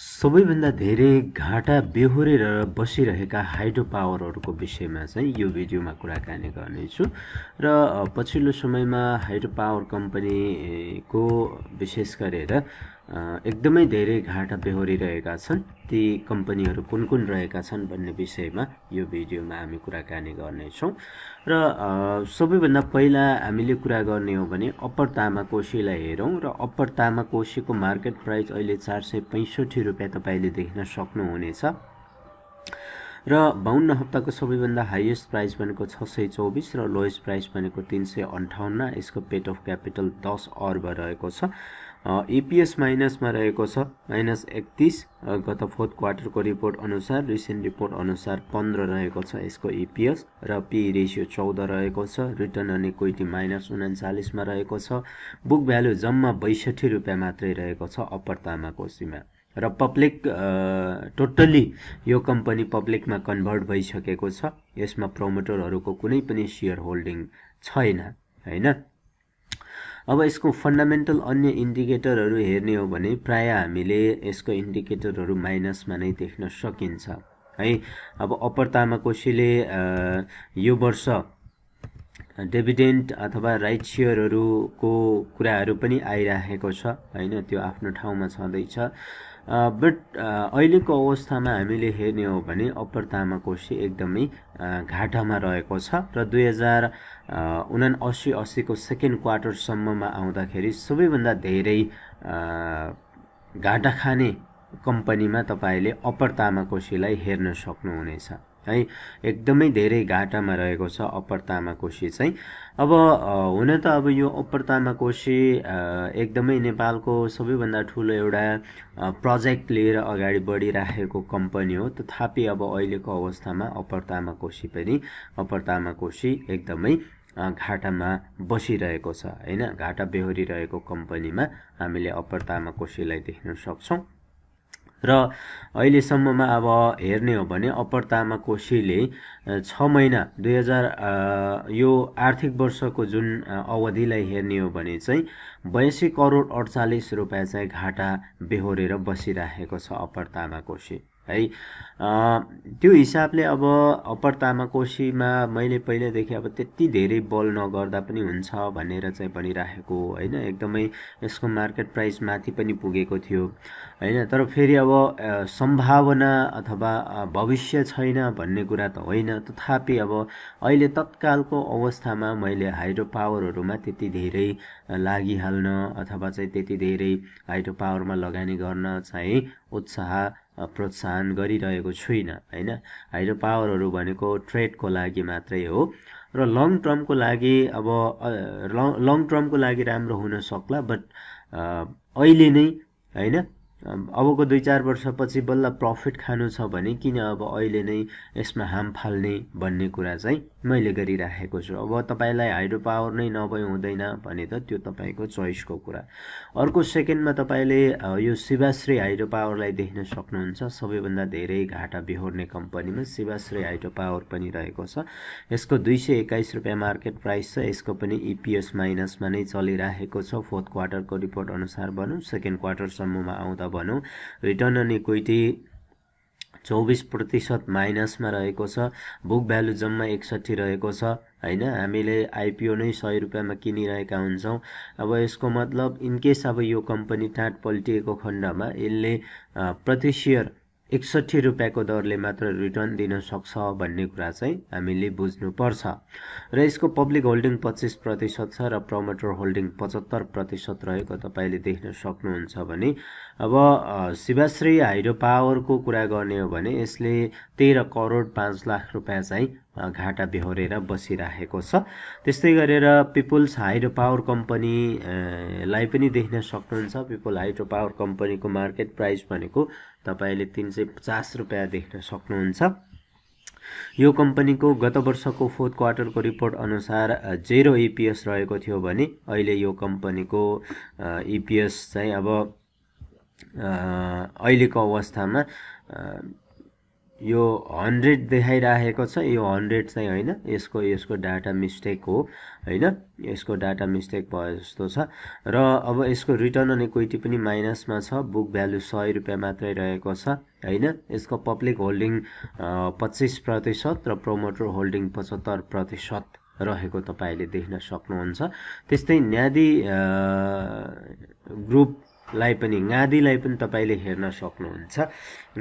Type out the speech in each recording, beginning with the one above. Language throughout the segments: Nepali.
सबैभन्दा धेरै घाटा बेहोरेर बसिरहेका हाइड्रो पावरहरूको विषयमा चाहिँ यो भिडियोमा कुराकानी गर्नेछु र पछिल्लो समयमा हाइड्रो पावर कम्पनीको विशेष गरेर एकदमै धेरै घाटा बेहोरिरहेका छन् ती कम्पनीहरू कुन कुन रहेका छन् भन्ने विषयमा यो भिडियोमा हामी कुराकानी गर्नेछौँ र सबैभन्दा पहिला हामीले कुरा गर्ने हो भने अप्पर तामाकोशीलाई हेरौँ र अप्पर तामाकोसीको मार्केट प्राइस अहिले चार सय पैँसठी रुपियाँ तपाईँले देख्न सक्नुहुनेछ र बाहुन्न हप्ताको सबैभन्दा हाइएस्ट प्राइस भनेको छ सय चौबिस र लोएस्ट प्राइस भनेको तिन सय अन्ठाउन्न यसको पेट अफ क्यापिटल दस अर्ब रहेको छ इपिएस e माइनसमा रहेको छ माइनस एकतिस गत फोर्थ क्वार्टरको रिपोर्ट अनुसार रिसेन्ट रिपोर्ट अनुसार पन्ध्र रहेको छ यसको इपिएस e र पी रेसियो चौध रहेको छ रिटर्न अन इक्विटी माइनस उनाचालिसमा रहेको छ बुक भ्यालु जम्मा बैसठी रुपियाँ मात्रै रहेको छ अप्पर तामाको सीमा र पब्लिक टोटल्ली यो कम्पनी पब्लिकमा कन्भर्ट भइसकेको छ यसमा प्रमोटरहरूको कुनै पनि सेयर होल्डिङ छैन होइन अब यसको फन्डामेन्टल अन्य इन्डिकेटरहरू हेर्ने हो भने प्राय हामीले यसको इन्डिकेटरहरू माइनसमा नै देख्न सकिन्छ है अब अपरतामा तामाकोसीले यो वर्ष डेभिडेन्ट अथवा राइट सेयरहरूको कुराहरू पनि आइराखेको छ होइन त्यो आफ्नो ठाउँमा छँदैछ बट अहिलेको अवस्थामा हामीले हेर्ने हो भने अप्पर तामाकोसी एकदमै घाटामा रहेको छ र दुई हजार उना असी असीको सेकेन्ड क्वार्टरसम्ममा आउँदाखेरि सबैभन्दा धेरै घाटा खाने कम्पनीमा तपाईँले अप्पर तामाकोसीलाई हेर्न सक्नुहुनेछ है एकदमै धेरै घाटामा रहेको छ अप्पर तामाकोशी चाहिँ अब हुन त अब यो अप्पर तामाकोशी एकदमै नेपालको सबैभन्दा ठुलो एउटा प्रोजेक्ट लिएर अगाडि बढिराखेको कम्पनी हो तथापि अब अहिलेको अवस्थामा अप्पर तामाकोशी पनि अप्पर तामाकोशी एकदमै घाटामा बसिरहेको छ होइन घाटा बेहोरिरहेको कम्पनीमा हामीले अप्पर तामाकोशीलाई देख्न सक्छौँ र अहिलेसम्ममा अब हेर्ने हो भने अप्पर तामाकोशीले छ महिना दुई हजार यो आर्थिक वर्षको जुन अवधिलाई हेर्ने हो भने चाहिँ बयासी करोड अडचालिस रुपियाँ चाहिँ घाटा बेहोरेर बसिराखेको छ अप्पर तामाकोशी है त्यो हिसाबले अब अप्पर तामाकोशीमा मैले पहिल्यैदेखि अब त्यति धेरै बल नगर्दा पनि हुन्छ भनेर चाहिँ भनिराखेको होइन एकदमै यसको मार्केट प्राइस माथि पनि पुगेको थियो होइन तर फेरि अब सम्भावना अथवा भविष्य छैन भन्ने कुरा त होइन तथापि अब अहिले तत्कालको अवस्थामा मैले हाइड्रो पावरहरूमा त्यति धेरै लागिहाल्न अथवा चाहिँ त्यति धेरै हाइड्रो पावरमा लगानी गर्न चाहिँ उत्साह प्रोत्साहन गरिरहेको छुइनँ होइन हाइड्रो पावरहरू भनेको ट्रेडको लागि मात्रै हो र लङ टर्मको लागि अब लङ टर्मको लागि राम्रो हुन सक्ला बट अहिले नै होइन अबको दुई चार वर्षपछि बल्ल प्रफिट खानु छ भने किन अब अहिले नै यसमा हाम फाल्ने भन्ने कुरा चाहिँ मैले गरिराखेको छु अब तपाईँलाई हाइड्रो पावर नै नभए हुँदैन भने त त्यो तपाईँको चोइसको कुरा अर्को सेकेन्डमा तपाईँले यो शिवाश्री हाइड्रो पावरलाई देख्न सक्नुहुन्छ सबैभन्दा धेरै घाटा बिहोर्ने कम्पनीमा शिवाश्री हाइड्रो पावर पनि रहेको छ यसको दुई सय एक्काइस रुपियाँ मार्केट प्राइस छ यसको पनि इपिएस e माइनसमा नै चलिरहेको छ फोर्थ क्वार्टरको रिपोर्ट अनुसार भनौँ सेकेन्ड क्वार्टरसम्ममा आउँदा भनौँ रिटर्न अन इक्विटी चौबिस प्रतिशत माइनसमा रहेको छ बुक भ्यालु जम्मा एकसट्ठी रहेको छ होइन हामीले आइपिओ नै सय रुपियाँमा किनिरहेका हुन्छौँ अब यसको मतलब इनकेस अब यो कम्पनी टाँट पल्टिएको खण्डमा यसले प्रति सेयर एकसट्ठी रुपियाँको दरले मात्र रिटर्न दिन सक्छ भन्ने कुरा चाहिँ हामीले बुझ्नुपर्छ र यसको पब्लिक होल्डिङ पच्चिस प्रतिशत छ र प्रमोटर होल्डिङ पचहत्तर प्रतिशत रहेको तपाईँले देख्न सक्नुहुन्छ भने अब शिवश्री हाइड्रो पावरको कुरा गर्ने हो भने यसले तेह्र करोड पाँच लाख रुपियाँ चाहिँ घाटा बेहोरेर बसिराखेको छ त्यस्तै गरेर पिपुल्स हाइड्रो पावर कम्पनीलाई पनि देख्न सक्नुहुन्छ पिपुल हाइड्रो पावर कम्पनीको मार्केट प्राइस भनेको तपाईँले तिन सय पचास रुपियाँ देख्न सक्नुहुन्छ यो कम्पनीको गत वर्षको फोर्थ क्वार्टरको रिपोर्ट अनुसार जेरो इपिएस रहेको थियो भने अहिले यो कम्पनीको इपिएस चाहिँ अब अहिलेको अवस्थामा यो हन्ड्रेड देखाइराखेको छ यो हन्ड्रेड चाहिँ होइन यसको यसको डाटा मिस्टेक हो होइन यसको डाटा मिस्टेक भयो जस्तो छ र अब यसको रिटर्न अन इक्विटी पनि माइनसमा छ बुक भ्यालु सय रुपियाँ मात्रै रहेको छ होइन यसको पब्लिक होल्डिङ पच्चिस प्रतिशत र प्रमोटर होल्डिङ पचहत्तर प्रतिशत रहेको तपाईँले देख्न सक्नुहुन्छ त्यस्तै न्यादी ग्रुप लाई पनि गाँधीलाई पनि तपाईँले हेर्न सक्नुहुन्छ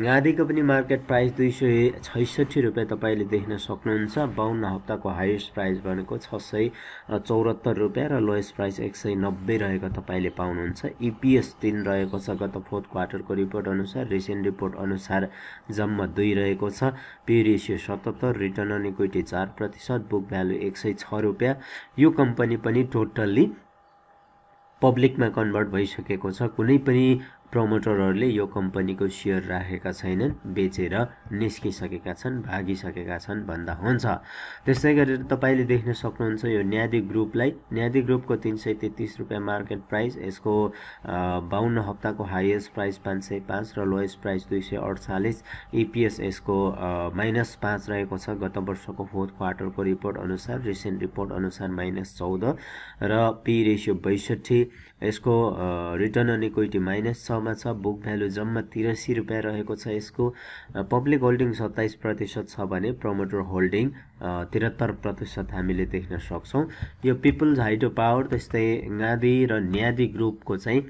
गाँधीको पनि मार्केट प्राइस दुई सय छैसठी रुपियाँ तपाईँले देख्न सक्नुहुन्छ बाहुन्न हप्ताको हाइएस्ट प्राइस भनेको छ सय चौरात्तर रुपियाँ र लोएस्ट प्राइस एक सय नब्बे रहेको तपाईँले पाउनुहुन्छ इपिएस तिन रहेको छ गत फोर्थ क्वार्टरको रिपोर्ट अनुसार रिसेन्ट रिपोर्ट अनुसार जम्मा दुई रहेको छ पे रेसियो सतहत्तर रिटर्न अन इक्विटी चार प्रतिशत बुक भ्यालु एक सय छ रुपियाँ यो कम्पनी पनि टोटल्ली पब्लिकमा कन्भर्ट भइसकेको छ कुनै पनि प्रमोटरहरूले यो कम्पनीको सेयर राखेका छैनन् बेचेर निस्किसकेका छन् भागिसकेका छन् भन्दा हुन्छ त्यस्तै गरेर तपाईँले देख्न सक्नुहुन्छ यो न्यादी ग्रुपलाई न्यादी ग्रुपको तिन सय तेत्तिस रुपियाँ मार्केट प्राइस यसको बाहन्न हप्ताको हाइएस्ट प्राइस पाँच सय पाँच र लोएस्ट प्राइस दुई सय अडचालिस इपिएस यसको माइनस पाँच रहेको छ गत वर्षको फोर्थ क्वार्टरको रिपोर्ट अनुसार रिसेन्ट रिपोर्ट अनुसार माइनस चौध र पी रेसियो बैसठी यसको रिटर्न अन इक्विटी माइनस छ ठाउँमा छ बुक भ्यालु जम्मा तिरासी रुपियाँ रहेको छ यसको पब्लिक होल्डिङ सत्ताइस प्रतिशत छ भने प्रमोटर होल्डिङ त्रिहत्तर प्रतिशत हामीले देख्न सक्छौँ यो पिपल्स हाइड्रो पावर त्यस्तै गाँधी र न्यादी ग्रुपको चाहिँ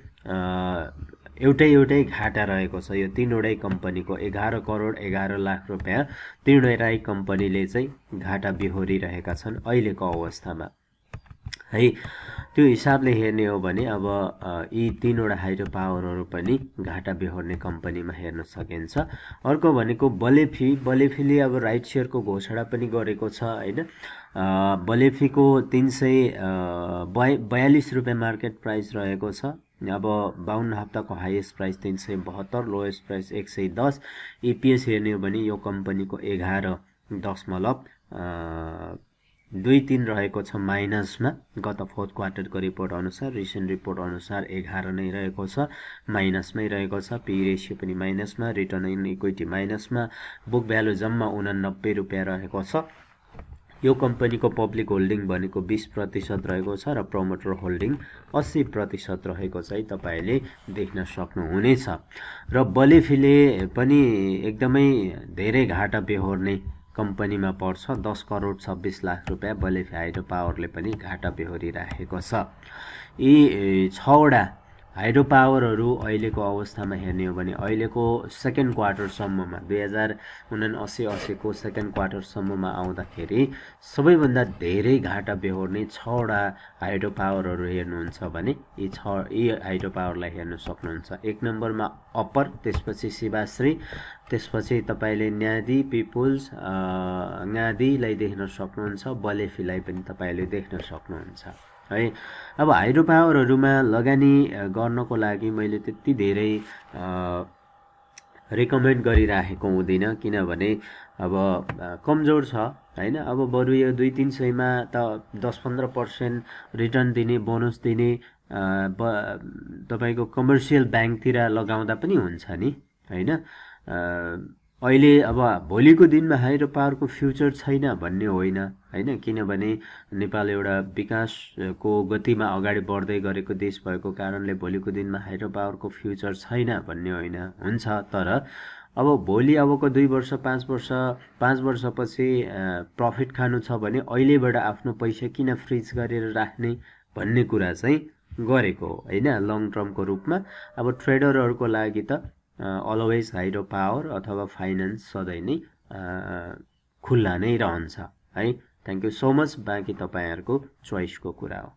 एउटै एउटै घाटा रहेको छ यो तिनवटै कम्पनीको एघार करोड एघार लाख रुपियाँ तिनवटै कम्पनीले चाहिँ घाटा बिहोरिरहेका छन् अहिलेको अवस्थामा है त्यो हिसाबले हेर्ने हो भने अब यी तिनवटा हाइड्रो पावरहरू पनि घाटा बेहोर्ने कम्पनीमा हेर्न सकिन्छ अर्को भनेको बलेफी बलेफीले अब राइट सेयरको घोषणा पनि गरेको छ होइन बलेफीको तिन सय बयालिस रुपियाँ मार्केट प्राइस रहेको छ अब बाहुन्न हप्ताको हाइएस्ट प्राइस तिन सय बहत्तर लोएस्ट प्राइस एक सय दस इपिएस हेर्ने हो भने यो कम्पनीको एघार दशमलव दुई तिन रहेको छ माइनसमा गत फोर्थ क्वार्टरको रिपोर्ट अनुसार रिसेन्ट रिपोर्ट अनुसार एघार नै रहेको छ माइनसमै रहेको छ पी रेसियो पनि माइनसमा रिटर्न इन इक्विटी माइनसमा बुक भ्यालु जम्मा उनानब्बे रुपियाँ रहेको छ यो कम्पनीको पब्लिक होल्डिङ भनेको बिस प्रतिशत रहेको छ र प्रमोटर होल्डिङ अस्सी प्रतिशत रहेको चाहिँ तपाईँले देख्न सक्नुहुनेछ र बलिफीले पनि एकदमै धेरै घाटा बेहोर्ने कम्पनीमा पर्छ दस करोड छब्बिस लाख रुपियाँ बलिफ हाइड्रो पावरले पनि घाटा बेहोरिराखेको छ यी छवटा हाइड्रो पावरहरू अहिलेको अवस्थामा हेर्ने हो भने अहिलेको सेकेन्ड क्वार्टरसम्ममा दुई हजार असी असीको सेकेन्ड क्वार्टरसम्ममा आउँदाखेरि सबैभन्दा धेरै घाटा बेहोर्ने छवटा हाइड्रो पावरहरू हेर्नुहुन्छ भने यी छ यी हाइड्रो पावरलाई हेर्न सक्नुहुन्छ एक नम्बरमा अप्पर त्यसपछि शिवाश्री त्यसपछि तपाईँले न्यादी पिपुल्स न्यादीलाई देख्न सक्नुहुन्छ बलेफीलाई पनि तपाईँले देख्न सक्नुहुन्छ है अब हाइड्रो पावरहरूमा लगानी गर्नको लागि मैले त्यति धेरै रेकमेन्ड गरिराखेको हुँदिनँ किनभने अब कमजोर छ होइन अब बरु यो दुई तिन सयमा त दस पन्ध्र पर्सेन्ट रिटर्न दिने बोनस दिने ब तपाईँको कमर्सियल ब्याङ्कतिर लगाउँदा पनि हुन्छ नि होइन अहिले अब भोलिको दिनमा हाइड्रो पावरको फ्युचर छैन भन्ने होइन होइन किनभने नेपाल एउटा विकासको गतिमा अगाडि बढ्दै गरेको देश भएको कारणले भोलिको दिनमा हाइड्रो पावरको फ्युचर छैन भन्ने होइन हुन्छ तर अब भोलि अबको दुई वर्ष पाँच वर्ष पाँच वर्षपछि प्रफिट खानु छ भने अहिलेबाट आफ्नो पैसा किन फ्रिज गरेर राख्ने भन्ने कुरा चाहिँ गरेको होइन लङ टर्मको रूपमा अब ट्रेडरहरूको लागि त अलवेज हाइड्रो पावर अथवा फाइनेन्स सधैँ नै खुल्ला नै रहन्छ है थ्याङ्क यू सो मच बाँकी तपाईँहरूको चोइसको कुरा हो